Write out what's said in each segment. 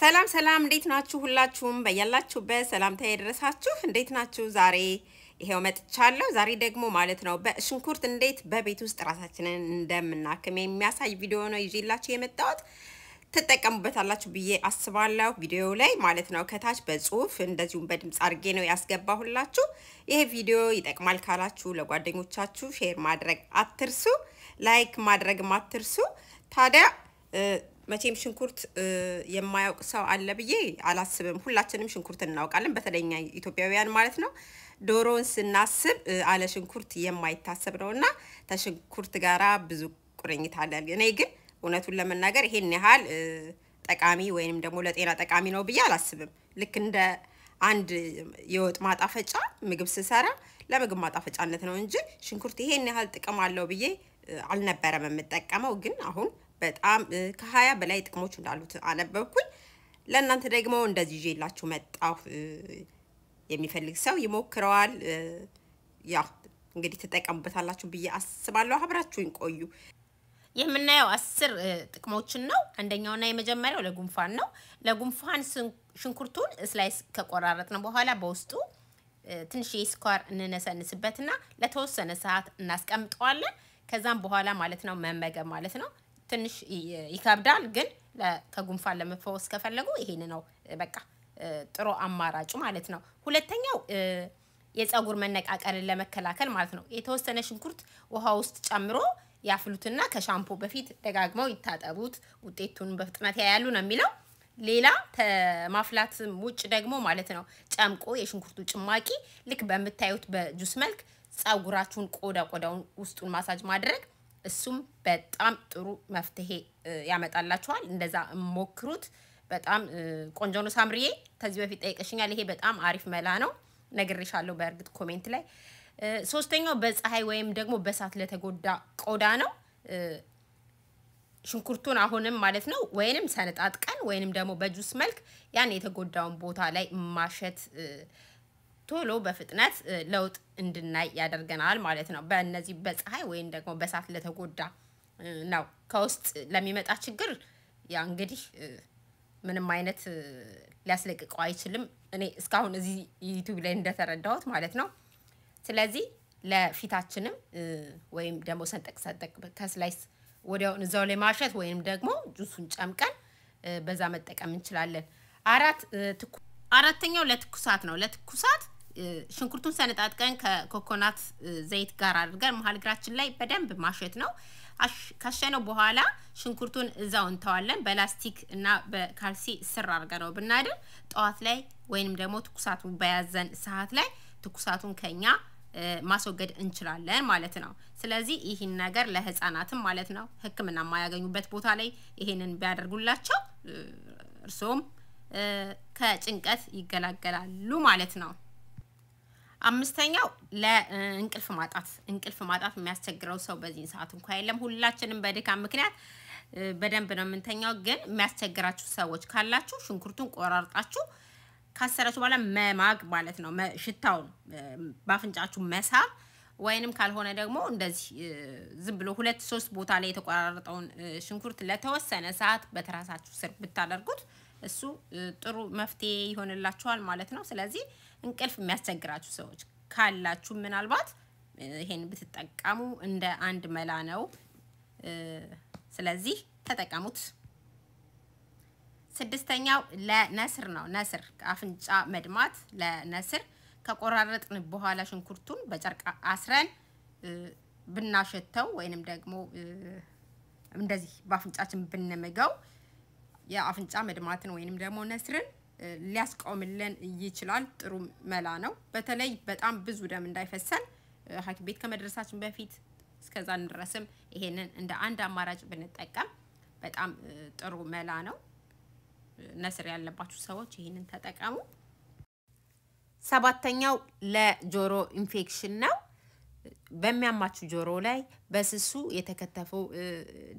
ሰላም ሰላም፣ እንዴት ናችሁ? ሁላችሁም በያላችሁበት ሰላምታ የደረሳችሁ እንዴት ናችሁ? ዛሬ ይሄው መጥቻለሁ። ዛሬ ደግሞ ማለት ነው በሽንኩርት እንዴት በቤት ውስጥ ራሳችንን እንደምናክም የሚያሳይ ቪዲዮ ነው ይዤላችሁ የመጣሁት። ትጠቀሙበታላችሁ ብዬ አስባለሁ። ቪዲዮ ላይ ማለት ነው ከታች በጽሁፍ እንደዚሁም በድምፅ አድርጌ ነው ያስገባሁላችሁ። ይሄ ቪዲዮ ይጠቅማል ካላችሁ ለጓደኞቻችሁ ሼር ማድረግ አትርሱ፣ ላይክ ማድረግም አትርሱ። ታዲያ መቼም ሽንኩርት የማያውቅ ሰው አለ ብዬ አላስብም። ሁላችንም ሽንኩርት እናውቃለን፣ በተለይኛ ኢትዮጵያውያን ማለት ነው። ዶሮን ስናስብ አለ ሽንኩርት የማይታሰብ ነው እና ከሽንኩርት ጋራ ብዙ ቁርኝት አለ። እኔ ግን እውነቱን ለመናገር ይሄን ያህል ጠቃሚ ወይንም ደግሞ ለጤና ጠቃሚ ነው ብዬ አላስብም። ልክ እንደ አንድ የወጥ ማጣፈጫ ምግብ ስሰራ ለምግብ ማጣፈጫነት ነው እንጂ ሽንኩርት ይሄን ያህል ጥቅም አለው ብዬ አልነበረም የምጠቀመው። ግን አሁን በጣም ከሀያ በላይ ጥቅሞች እንዳሉት አነበብኩኝ። ለእናንተ ደግሞ እንደዚህ ይዤላችሁ መጣሁ። የሚፈልግ ሰው ይሞክረዋል። ያ እንግዲህ ትጠቀሙበታላችሁ ብዬ አስባለሁ። አብራችሁኝ ቆዩ። የምናየው አስር ጥቅሞችን ነው። አንደኛውና የመጀመሪያው ለጉንፋን ነው። ለጉንፋን ሽንኩርቱን ስላይስ ከቆራረጥን በኋላ በውስጡ ትንሽ ስኳር እንነሰንስበትና ለተወሰነ ሰዓት እናስቀምጠዋለን። ከዛም በኋላ ማለት ነው መመገብ ማለት ነው። ትንሽ ይከብዳል፣ ግን ከጉንፋን ለመፈወስ ከፈለጉ ይሄን ነው በቃ ጥሩ አማራጩ ማለት ነው። ሁለተኛው የፀጉር መነቃቀልን ለመከላከል ማለት ነው። የተወሰነ ሽንኩርት ውሃ ውስጥ ጨምሮ ያፍሉትና ከሻምፖ በፊት ደጋግመው ይታጠቡት፣ ውጤቱን በፍጥነት ያያሉ ነው የሚለው። ሌላ ከማፍላት ውጭ ደግሞ ማለት ነው ጨምቆ የሽንኩርቱ ጭማቂ ልክ በምታዩት በጁስ መልክ ፀጉራችሁን ቆዳ ቆዳውን ውስጡን ማሳጅ ማድረግ እሱም በጣም ጥሩ መፍትሄ ያመጣላችኋል። እንደዛ ሞክሩት። በጣም ቆንጆ ነው። ሳምሪዬ ከዚህ በፊት ጠይቀሽኛል። ይሄ በጣም አሪፍ መላ ነው፣ ነግሬሻለሁ። በእርግጥ ኮሜንት ላይ ሶስተኛው በፀሐይ ወይም ደግሞ በሳት ለተጎዳ ቆዳ ነው። ሽንኩርቱን አሁንም ማለት ነው ወይንም ሰነጣጥቀን ወይንም ደግሞ በጁስ መልክ ያን የተጎዳውን ቦታ ላይ ማሸት ቶሎ በፍጥነት ለውጥ እንድናይ ያደርገናል ማለት ነው። በእነዚህ በፀሐይ ወይም ደግሞ በሳት ለተጎዳ ነው። ከውስጥ ለሚመጣ ችግር ያ እንግዲህ ምንም አይነት ሊያስለቅቀው አይችልም። እኔ እስካሁን እዚህ ዩቱብ ላይ እንደተረዳሁት ማለት ነው። ስለዚህ ለፊታችንም ወይም ደግሞ ሰንጠቅ ሰንጠቅ ከስላይስ ወዲያውን እዛው ላይ ማሸት ወይም ደግሞ ጁሱን ጨምቀን በዛ መጠቀም እንችላለን። አራት አራተኛው ለትኩሳት ነው። ለትኩሳት ሽንኩርቱን ሰነጣጥቀን ከኮኮናት ዘይት ጋር አድርገን መሀል እግራችን ላይ በደንብ ማሸት ነው። ካሸነው በኋላ ሽንኩርቱን እዛው እንተዋለን። በላስቲክ እና በካልሲ ስር አድርገ ነው ብናድር ጠዋት ላይ ወይንም ደግሞ ትኩሳቱ በያዘን ሰዓት ላይ ትኩሳቱን ከኛ ማስወገድ እንችላለን ማለት ነው። ስለዚህ ይህን ነገር ለህፃናትም ማለት ነው ህክምና የማያገኙበት ቦታ ላይ ይሄንን ቢያደርጉላቸው እርስዎም ከጭንቀት ይገላገላሉ ማለት ነው። አምስተኛው ለእንቅልፍ ማጣት እንቅልፍ ማጣት የሚያስቸግረው ሰው በዚህ ሰዓት እንኳ የለም። ሁላችንም በድካም ምክንያት በደንብ ነው የምንተኛው። ግን የሚያስቸግራችሁ ሰዎች ካላችሁ ሽንኩርቱን ቆራርጣችሁ ካሰራችሁ በኋላ መማግ ማለት ነው። ሽታውን በአፍንጫችሁ መሳብ ወይንም ካልሆነ ደግሞ እንደዚህ ዝም ብሎ ሁለት ሶስት ቦታ ላይ የተቆራረጠውን ሽንኩርት ለተወሰነ ሰዓት በትራሳችሁ ስር ብታደርጉት እሱ ጥሩ መፍትሄ ይሆንላችኋል ማለት ነው። ስለዚህ እንቅልፍ የሚያስቸግራችሁ ሰዎች ካላችሁ ምናልባት ይሄን ብትጠቀሙ እንደ አንድ መላ ነው። ስለዚህ ተጠቀሙት። ስድስተኛው ለነስር ነው። ነስር አፍንጫ መድማት ለነስር ከቆራረጥን በኋላ ሽንኩርቱን በጨርቅ አስረን ብናሸተው ወይንም ደግሞ እንደዚህ በአፍንጫችን ብንምገው የአፍንጫ መድማትን ወይንም ደግሞ ነስርን ሊያስቆምልን ይችላል። ጥሩ መላ ነው። በተለይ በጣም ብዙ ደም እንዳይፈሰን ሐኪም ቤት ከመድረሳችን በፊት እስከዛን ድረስም ይሄንን እንደ አንድ አማራጭ ብንጠቀም በጣም ጥሩ መላ ነው። ነስር ያለባችሁ ሰዎች ይህንን ተጠቀሙ። ሰባተኛው ለጆሮ ኢንፌክሽን ነው። በሚያማችሁ ጆሮ ላይ በስሱ የተከተፈው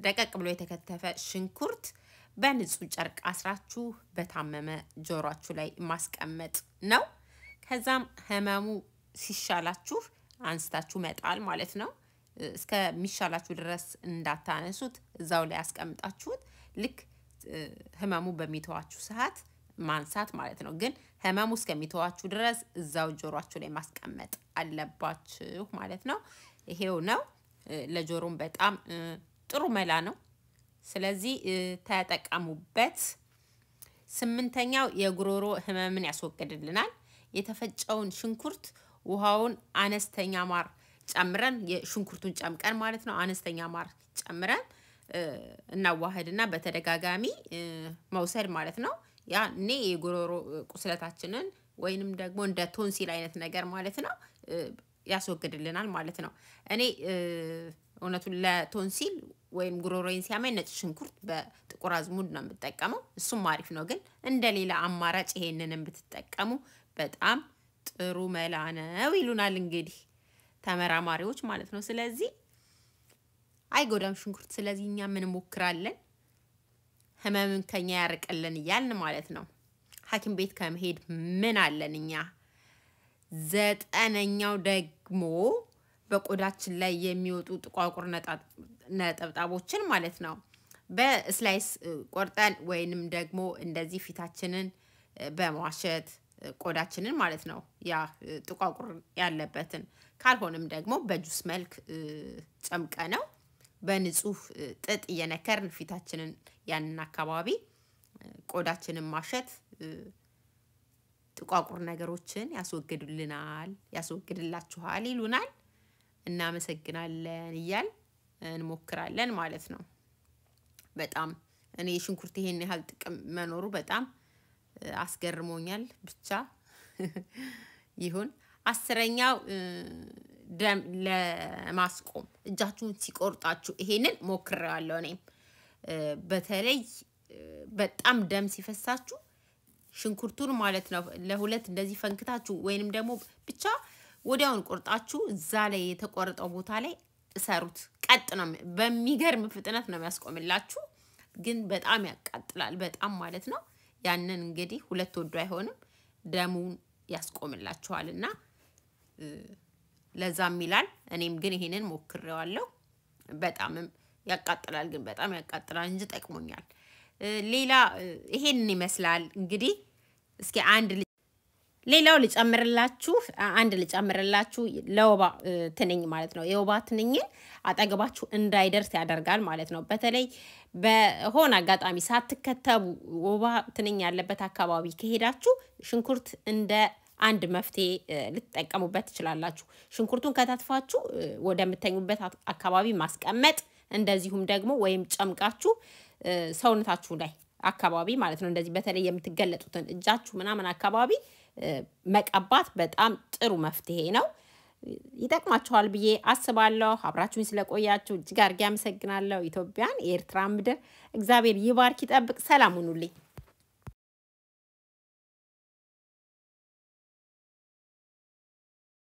ደቀቅ ብሎ የተከተፈ ሽንኩርት በንጹህ ጨርቅ አስራችሁ በታመመ ጆሯችሁ ላይ ማስቀመጥ ነው። ከዛም ህመሙ ሲሻላችሁ አንስታችሁ መጣል ማለት ነው። እስከሚሻላችሁ ድረስ እንዳታነሱት፣ እዛው ላይ ያስቀምጣችሁት ልክ ህመሙ በሚተዋችሁ ሰዓት ማንሳት ማለት ነው። ግን ህመሙ እስከሚተዋችሁ ድረስ እዛው ጆሯችሁ ላይ ማስቀመጥ አለባችሁ ማለት ነው። ይሄው ነው። ለጆሮም በጣም ጥሩ መላ ነው። ስለዚህ ተጠቀሙበት። ስምንተኛው የጉሮሮ ህመምን ያስወግድልናል። የተፈጨውን ሽንኩርት ውሃውን አነስተኛ ማር ጨምረን የሽንኩርቱን ጨምቀን ማለት ነው አነስተኛ ማር ጨምረን እናዋህድና በተደጋጋሚ መውሰድ ማለት ነው። ያ እኔ የጉሮሮ ቁስለታችንን ወይንም ደግሞ እንደ ቶንሲል አይነት ነገር ማለት ነው ያስወግድልናል ማለት ነው። እኔ እውነቱን ለቶንሲል ወይም ጉሮሮይን ሲያመኝ ነጭ ሽንኩርት በጥቁር አዝሙድ ነው የምጠቀመው። እሱም አሪፍ ነው፣ ግን እንደ ሌላ አማራጭ ይሄንንም ብትጠቀሙ በጣም ጥሩ መላ ነው ይሉናል እንግዲህ ተመራማሪዎች ማለት ነው። ስለዚህ አይጎዳም ሽንኩርት። ስለዚህ እኛ ምን ሞክራለን ህመምን ከኛ ያርቅልን እያልን ማለት ነው። ሐኪም ቤት ከመሄድ ምን አለን እኛ? ዘጠነኛው ደግሞ በቆዳችን ላይ የሚወጡ ጥቋቁር ነጠብጣቦችን ማለት ነው። በስላይስ ቆርጠን ወይንም ደግሞ እንደዚህ ፊታችንን በማሸት ቆዳችንን ማለት ነው ያ ጥቋቁር ያለበትን ካልሆንም ደግሞ በጁስ መልክ ጨምቀ ነው በንጹህ ጥጥ እየነከርን ፊታችንን ያንን አካባቢ ቆዳችንን ማሸት ጥቋቁር ነገሮችን ያስወግድልናል፣ ያስወግድላችኋል ይሉናል። እናመሰግናለን እያል እንሞክራለን ማለት ነው። በጣም እኔ ሽንኩርት ይሄን ያህል ጥቅም መኖሩ በጣም አስገርሞኛል። ብቻ ይሁን። አስረኛው ደም ለማስቆም እጃችሁን ሲቆርጣችሁ ይሄንን ሞክሬዋለሁ እኔም በተለይ በጣም ደም ሲፈሳችሁ ሽንኩርቱን ማለት ነው ለሁለት እንደዚህ ፈንክታችሁ ወይንም ደግሞ ብቻ ወዲያውን ቁርጣችሁ እዛ ላይ የተቆረጠው ቦታ ላይ እሰሩት። ቀጥ ነው፣ በሚገርም ፍጥነት ነው የሚያስቆምላችሁ። ግን በጣም ያቃጥላል፣ በጣም ማለት ነው። ያንን እንግዲህ ሁለት ወዶ አይሆንም፣ ደሙን ያስቆምላችኋል እና ለዛም ይላል። እኔም ግን ይሄንን ሞክሬዋለሁ። በጣምም ያቃጥላል፣ ግን በጣም ያቃጥላል እንጂ ጠቅሞኛል። ሌላ ይሄንን ይመስላል እንግዲህ እስኪ አንድ ሌላው ልጨምርላችሁ አንድ ልጨምርላችሁ ለወባ ትንኝ ማለት ነው። የወባ ትንኝን አጠገባችሁ እንዳይደርስ ያደርጋል ማለት ነው። በተለይ በሆነ አጋጣሚ ሳትከተቡ ወባ ትንኝ ያለበት አካባቢ ከሄዳችሁ ሽንኩርት እንደ አንድ መፍትሄ ልትጠቀሙበት ትችላላችሁ። ሽንኩርቱን ከታትፋችሁ ወደምተኙበት አካባቢ ማስቀመጥ፣ እንደዚሁም ደግሞ ወይም ጨምቃችሁ ሰውነታችሁ ላይ አካባቢ ማለት ነው። እንደዚህ በተለይ የምትገለጡትን እጃችሁ ምናምን አካባቢ መቀባት በጣም ጥሩ መፍትሄ ነው። ይጠቅማችኋል ብዬ አስባለሁ። አብራችሁኝ ስለቆያችሁ እጅግ አድርጌ አመሰግናለሁ። ኢትዮጵያን፣ የኤርትራ ምድር እግዚአብሔር ይባርክ ይጠብቅ። ሰላም ሁኑልኝ።